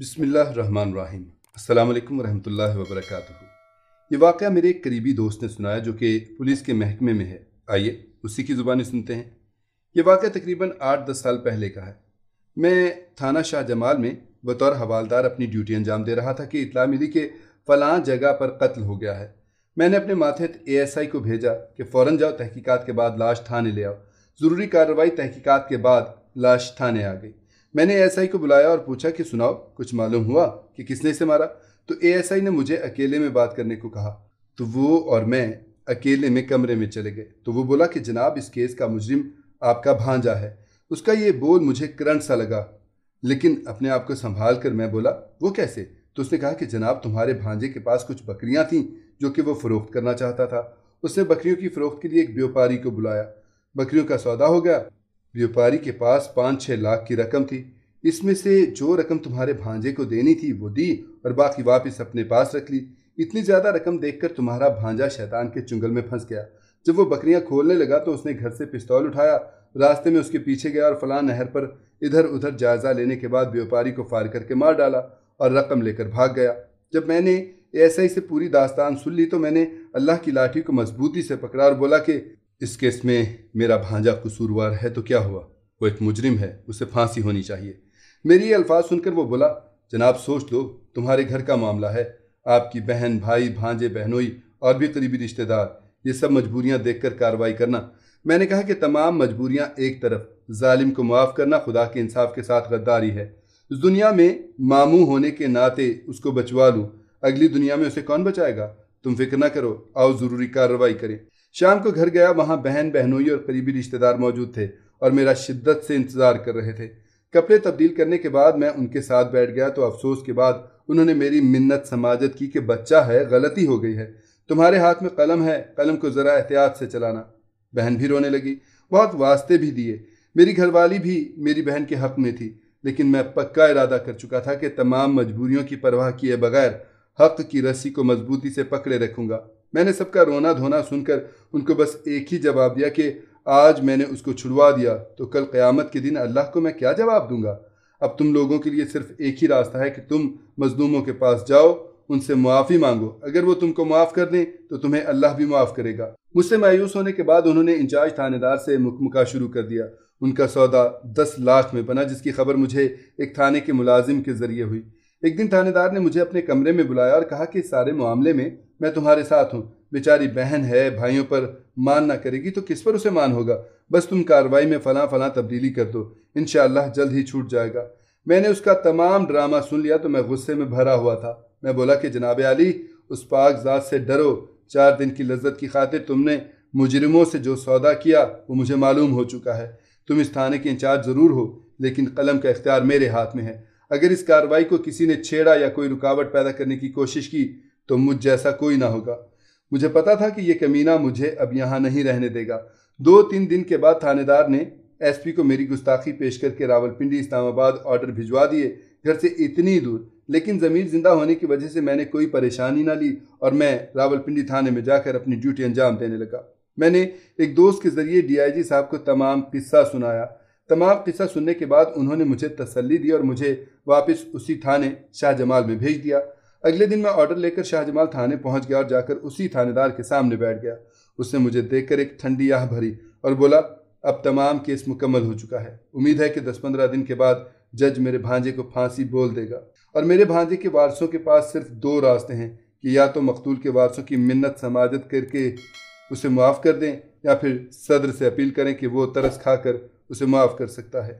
बिसमीम् अल्लाम वरहमल वबरक ये वाक़ मेरे एक करीबी दोस्त ने सुनाया जो कि पुलिस के महकमे में है आइए उसी की ज़ुबानी सुनते हैं ये वाक़ तकरीबन आठ दस साल पहले का है मैं थाना शाह जमाल में बतौर हवालदार अपनी ड्यूटी अंजाम दे रहा था कि इतला मिली के फ़लाँ जगह पर कत्ल हो गया है मैंने अपने माथेत ए एस आई को भेजा कि फ़ौर जाओ तहकीक़ात के बाद लाश थाने ले आओ ज़रूरी कार्रवाई तहकीक़ात के बाद लाश थाने आ गई मैंने एएसआई को बुलाया और पूछा कि सुनाओ कुछ मालूम हुआ कि किसने इसे मारा तो एएसआई ने मुझे अकेले में बात करने को कहा तो वो और मैं अकेले में कमरे में चले गए तो वो बोला कि जनाब इस केस का मुजरिम आपका भांजा है उसका ये बोल मुझे करंट सा लगा लेकिन अपने आप को संभाल कर मैं बोला वो कैसे तो उसने कहा कि जनाब तुम्हारे भांजे के पास कुछ बकरियां थीं जो कि वो फ़रोख्त करना चाहता था उसने बकरियों की फ़रोख्त के लिए एक व्यापारी को बुलाया बकरियों का सौदा हो गया व्यापारी के पास पाँच छः लाख की रकम थी इसमें से जो रकम तुम्हारे भांजे को देनी थी वो दी और बाकी वापस अपने पास रख ली इतनी ज़्यादा रकम देखकर तुम्हारा भांजा शैतान के चुंगल में फंस गया जब वो बकरियां खोलने लगा तो उसने घर से पिस्तौल उठाया रास्ते में उसके पीछे गया और फलां नहर पर इधर उधर जायज़ा लेने के बाद व्यापारी को फार करके मार डाला और रकम लेकर भाग गया जब मैंने ऐसा ही से पूरी दास्तान सुन ली तो मैंने अल्लाह की लाठी को मजबूती से पकड़ा और बोला कि इस केस में मेरा भांजा कसूरवार है तो क्या हुआ वो एक मुजरिम है उसे फांसी होनी चाहिए मेरे ये अल्फाज सुनकर वो बोला जनाब सोच लो तुम्हारे घर का मामला है आपकी बहन भाई भांजे बहनोई और भी करीबी रिश्तेदार ये सब मजबूरियां देखकर कार्रवाई करना मैंने कहा कि तमाम मजबूरियां एक तरफ जालिम को माफ करना खुदा के इंसाफ के साथ गद्दारी है इस दुनिया में मामू होने के नाते उसको बचवा लूँ अगली दुनिया में उसे कौन बचाएगा तुम फिक्र ना करो आओ ज़रूरी कार्रवाई करें शाम को घर गया वहाँ बहन बहनोई और करीबी रिश्तेदार मौजूद थे और मेरा शिद्दत से इंतज़ार कर रहे थे कपड़े तब्दील करने के बाद मैं उनके साथ बैठ गया तो अफसोस के बाद उन्होंने मेरी मिन्नत समाजत की कि बच्चा है गलती हो गई है तुम्हारे हाथ में कलम है कलम को ज़रा एहतियात से चलाना बहन भी रोने लगी बहुत वास्ते भी दिए मेरी घरवाली भी मेरी बहन के हक में थी लेकिन मैं पक्का इरादा कर चुका था कि तमाम मजबूरियों की परवाह किए बगैर हक की रस्सी को मजबूती से पकड़े रखूंगा मैंने सबका रोना धोना सुनकर उनको बस एक ही जवाब दिया कि आज मैंने उसको छुड़वा दिया तो कल क़यामत के दिन अल्लाह को मैं क्या जवाब दूंगा अब तुम लोगों के लिए सिर्फ एक ही रास्ता है कि तुम मजलूमों के पास जाओ उनसे मुआफ़ी मांगो अगर वो तुमको माफ़ कर दें तो तुम्हें अल्लाह भी माफ़ करेगा मुझसे मायूस होने के बाद उन्होंने इंचार्ज थानेदार से मुकमका शुरू कर दिया उनका सौदा दस लाख में बना जिसकी खबर मुझे एक थाने के मुलाजिम के ज़रिए हुई एक दिन थानेदार ने मुझे अपने कमरे में बुलाया और कहा कि सारे मामले में मैं तुम्हारे साथ हूँ बेचारी बहन है भाइयों पर मान ना करेगी तो किस पर उसे मान होगा बस तुम कार्रवाई में फला फला तब्दीली कर दो इन जल्द ही छूट जाएगा मैंने उसका तमाम ड्रामा सुन लिया तो मैं गुस्से में भरा हुआ था मैं बोला कि जनाब अली उस पाक जात से डरो चार दिन की लज्जत की खातिर तुमने मुजरिमों से जो सौदा किया वो मुझे मालूम हो चुका है तुम इस थाने के इंचार्ज ज़रूर हो लेकिन कलम का इख्तियार मेरे हाथ में है अगर इस कार्रवाई को किसी ने छेड़ा या कोई रुकावट पैदा करने की कोशिश की तो मुझ जैसा कोई ना होगा मुझे पता था कि यह कमीना मुझे अब यहाँ नहीं रहने देगा दो तीन दिन के बाद थानेदार ने एसपी को मेरी गुस्ताखी पेश करके रावलपिंडी इस्लामाबाद ऑर्डर भिजवा दिए घर से इतनी दूर लेकिन ज़मीर ज़िंदा होने की वजह से मैंने कोई परेशानी ना ली और मैं रावलपिंडी थाने में जाकर अपनी ड्यूटी अंजाम देने लगा मैंने एक दोस्त के ज़रिए डीआईजी साहब को तमाम किस्सा सुनाया तमाम किस्सा सुनने के बाद उन्होंने मुझे तसल्ली दी और मुझे वापस उसी थाने शाहजमाल में भेज दिया अगले दिन मैं ऑर्डर लेकर शाहजमाल थाने पहुंच गया और जाकर उसी थानेदार के सामने बैठ गया उसने मुझे देखकर एक ठंडी आह भरी और बोला अब तमाम केस मुकम्मल हो चुका है उम्मीद है कि दस पंद्रह दिन के बाद जज मेरे भांजे को फांसी बोल देगा और मेरे भांजे के वारसों के पास सिर्फ दो रास्ते हैं कि या तो मकतूल के वारसों की मिन्नत समाजत करके उसे माफ़ कर दें या फिर सदर से अपील करें कि वो तरस खाकर उसे माफ़ कर सकता है